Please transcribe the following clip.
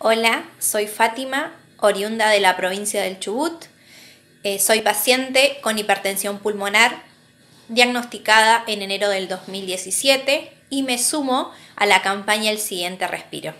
Hola, soy Fátima, oriunda de la provincia del Chubut. Eh, soy paciente con hipertensión pulmonar, diagnosticada en enero del 2017 y me sumo a la campaña El siguiente respiro.